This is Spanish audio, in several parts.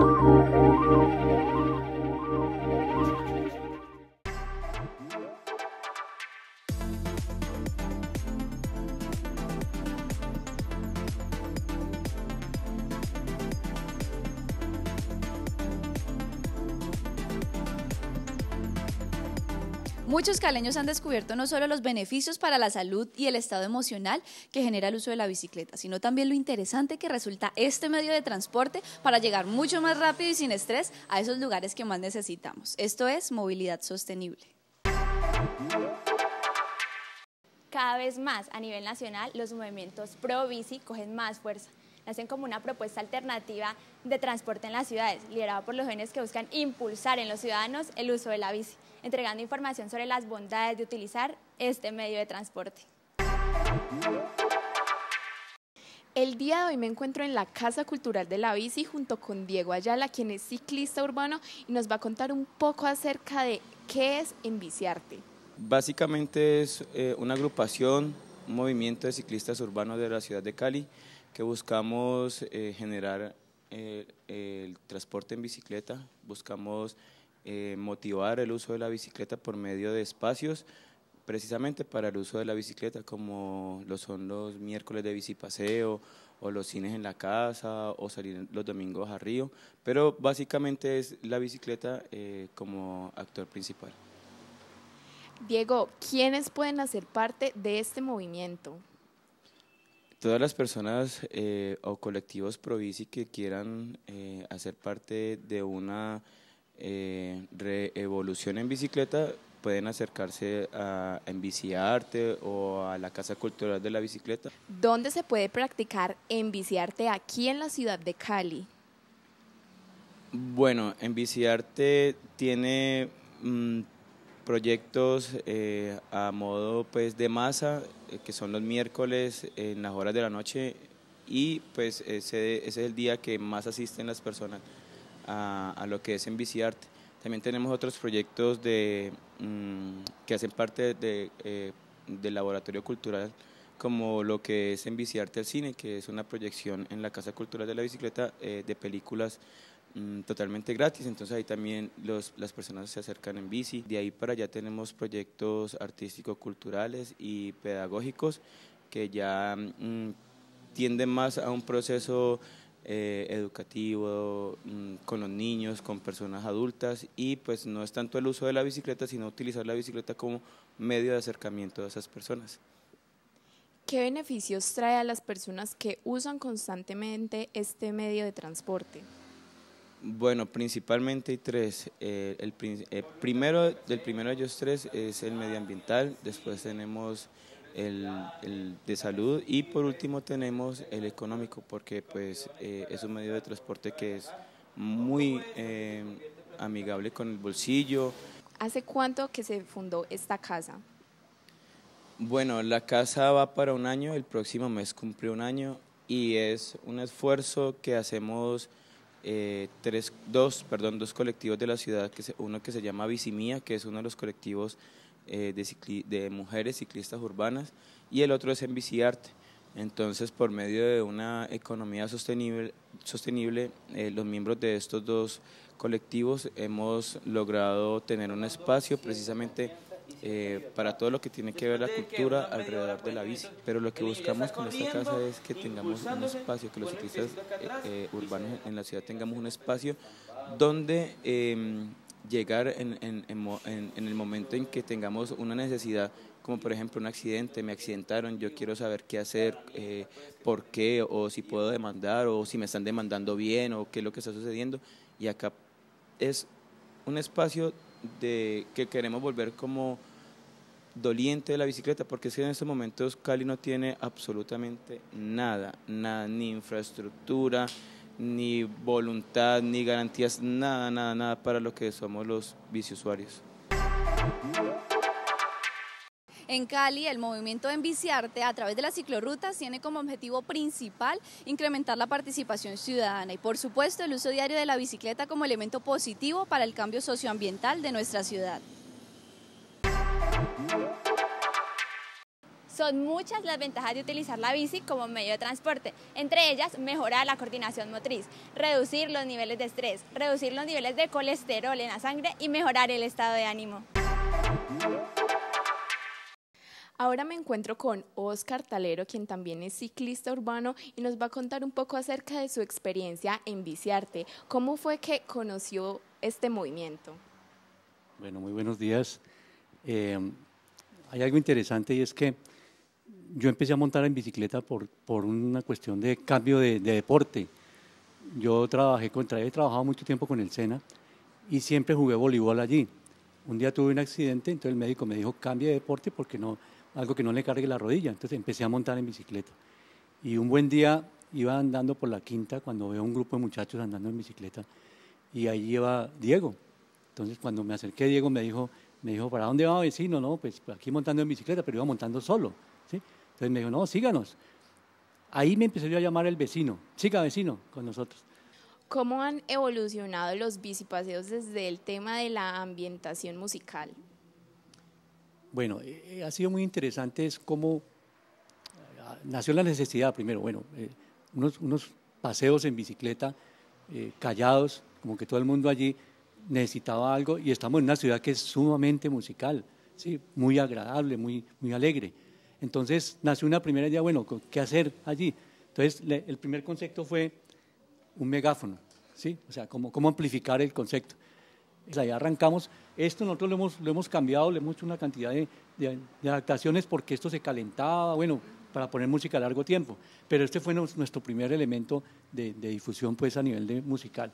Thank you. Muchos caleños han descubierto no solo los beneficios para la salud y el estado emocional que genera el uso de la bicicleta, sino también lo interesante que resulta este medio de transporte para llegar mucho más rápido y sin estrés a esos lugares que más necesitamos. Esto es movilidad sostenible. Cada vez más a nivel nacional los movimientos pro bici cogen más fuerza nacen como una propuesta alternativa de transporte en las ciudades, liderada por los jóvenes que buscan impulsar en los ciudadanos el uso de la bici, entregando información sobre las bondades de utilizar este medio de transporte. El día de hoy me encuentro en la Casa Cultural de la Bici junto con Diego Ayala, quien es ciclista urbano y nos va a contar un poco acerca de qué es Enviciarte. Básicamente es eh, una agrupación, un movimiento de ciclistas urbanos de la ciudad de Cali que buscamos eh, generar eh, eh, el transporte en bicicleta, buscamos motivar el uso de la bicicleta por medio de espacios precisamente para el uso de la bicicleta, como lo son los miércoles de bici paseo, o los cines en la casa o salir los domingos a Río, pero básicamente es la bicicleta como actor principal. Diego, ¿quiénes pueden hacer parte de este movimiento? todas las personas eh, o colectivos Provisi que quieran eh, hacer parte de una eh, revolución en bicicleta pueden acercarse a, Enviciarte o a la Casa Cultural de la Bicicleta. ¿Dónde se puede practicar Enviciarte aquí en la ciudad de Cali? Bueno, Enviciarte tiene... Mm, proyectos eh, a modo pues de masa, eh, que son los miércoles en las horas de la noche y pues ese, es el día que más asisten las personas a, lo que es art También tenemos otros proyectos de, mm, que hacen parte de, eh, del laboratorio cultural, como lo que es en biciarte al Cine, que es una proyección en la Casa Cultural de la Bicicleta de películas Mm, totalmente gratis, entonces ahí también los, las personas se acercan en bici. De ahí para allá tenemos proyectos artísticos, culturales y pedagógicos que ya mm, tienden más a un proceso eh, educativo mm, con los niños, con personas adultas y pues no es tanto el uso de la bicicleta, sino utilizar la bicicleta como medio de acercamiento a esas personas. ¿Qué beneficios trae a las personas que usan constantemente este medio de transporte? Bueno, principalmente hay tres. Eh, el, eh, primero, del primero de ellos tres es el medioambiental, después tenemos el, de salud y por último tenemos el económico, porque pues eh, es un medio de transporte que es muy amigable con el bolsillo. ¿Hace cuánto que se fundó esta casa? Bueno, la casa va para un año, el próximo mes cumple un año y es un esfuerzo que hacemos eh, tres, dos, perdón, dos colectivos de la ciudad, que uno que se llama Bicimía, que es uno de los colectivos eh, de, mujeres ciclistas urbanas, y el otro es en Biciarte. Entonces, por medio de una economía sostenible, eh, los miembros de estos dos colectivos hemos logrado tener un espacio precisamente eh, para todo lo que tiene que ver la cultura alrededor de la bici. Pero lo que buscamos con esta casa es que tengamos un espacio, que los ciclistas eh, eh, urbanos en la ciudad tengamos un espacio donde em, llegar en, el momento en que tengamos una necesidad como por ejemplo un accidente, me accidentaron, yo quiero saber qué hacer, por qué, o si puedo demandar, o si me están demandando bien, o qué es lo que está sucediendo. Y acá es un espacio de que queremos volver como doliente de la bicicleta, porque si en estos momentos Cali no tiene absolutamente nada, nada, ni infraestructura, ni voluntad, ni garantías, nada, nada, nada para lo que somos los biciusuarios. En Cali, el movimiento en biciarte a través de las ciclorrutas tiene como objetivo principal incrementar la participación ciudadana y, por supuesto, el uso diario de la bicicleta como elemento positivo para el cambio socioambiental de nuestra ciudad. Son muchas las ventajas de utilizar la bici como medio de transporte, entre ellas mejorar la coordinación motriz, reducir los niveles de estrés, reducir los niveles de colesterol en la sangre y mejorar el estado de ánimo. Ahora me encuentro con Oscar Talero, quien también es ciclista urbano y nos va a contar un poco acerca de su experiencia en biciarte. ¿Cómo fue que conoció este movimiento? Bueno, muy buenos días. Eh, hay algo interesante y es que yo empecé a montar en bicicleta por, por una cuestión de cambio de, deporte. Yo trabajé contra he trabajado mucho tiempo con el SENA y siempre jugué voleibol allí. Un día tuve un accidente, entonces el médico me dijo, cambie de deporte porque no, algo que no le cargue la rodilla. Entonces empecé a montar en bicicleta. Y un buen día iba andando por la quinta cuando veo un grupo de muchachos andando en bicicleta y ahí iba Diego. Entonces cuando me acerqué, Diego me dijo, me dijo, ¿para dónde va vecino? No, pues, pues aquí montando en bicicleta, pero iba montando solo. Entonces me dijo, no, síganos. Ahí me empezó yo a llamar el vecino, siga vecino, con nosotros. ¿Cómo han evolucionado los bicipaseos desde el tema de la ambientación musical? Bueno, eh, eh, ha sido muy interesante es cómo eh, nació la necesidad primero, bueno, unos, paseos en bicicleta, callados, como que todo el mundo allí, necesitaba algo y estamos en una ciudad que es sumamente musical, ¿sí? muy agradable, muy, muy alegre. Entonces nació una primera idea, bueno, ¿qué hacer allí? Entonces el primer concepto fue un megáfono, ¿sí? o sea, cómo, amplificar el concepto. Pues allá arrancamos. Esto nosotros lo hemos, cambiado, le hemos hecho una cantidad de, adaptaciones porque esto se calentaba, bueno, para poner música a largo tiempo. Pero este fue nuestro primer elemento de, de difusión pues, a nivel de musical.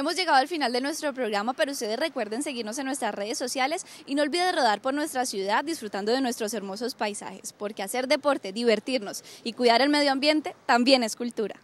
Hemos llegado al final de nuestro programa, pero ustedes recuerden seguirnos en nuestras redes sociales y no olviden rodar por nuestra ciudad disfrutando de nuestros hermosos paisajes, porque hacer deporte, divertirnos y cuidar el medio ambiente también es cultura.